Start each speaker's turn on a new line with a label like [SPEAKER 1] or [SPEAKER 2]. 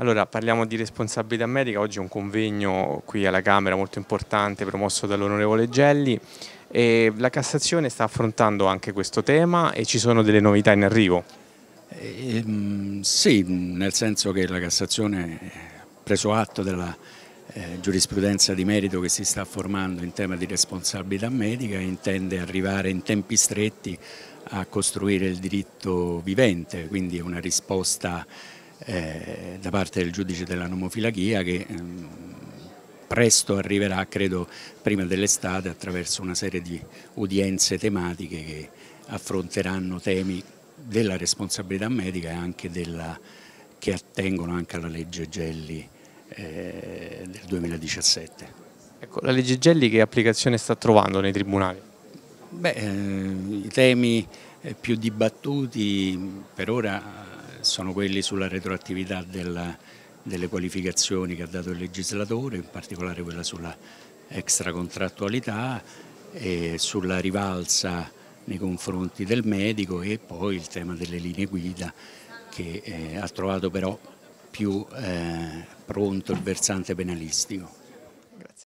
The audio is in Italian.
[SPEAKER 1] Allora, parliamo di responsabilità medica, oggi è un convegno qui alla Camera molto importante promosso dall'onorevole Gelli e la Cassazione sta affrontando anche questo tema e ci sono delle novità in arrivo.
[SPEAKER 2] Eh, sì, nel senso che la Cassazione ha preso atto della eh, giurisprudenza di merito che si sta formando in tema di responsabilità medica e intende arrivare in tempi stretti a costruire il diritto vivente, quindi una risposta eh, da parte del giudice della nomofilaghia che ehm, presto arriverà, credo, prima dell'estate attraverso una serie di udienze tematiche che affronteranno temi della responsabilità medica e anche della, che attengono anche alla legge Gelli eh, del 2017. Ecco, la legge
[SPEAKER 1] Gelli che applicazione sta trovando nei tribunali?
[SPEAKER 2] Beh, eh, i temi eh, più dibattuti per ora sono quelli sulla retroattività della, delle qualificazioni che ha dato il legislatore, in particolare quella sulla extracontrattualità, eh, sulla rivalsa nei confronti del medico e poi il tema delle linee guida che eh, ha trovato però più eh, pronto il versante penalistico.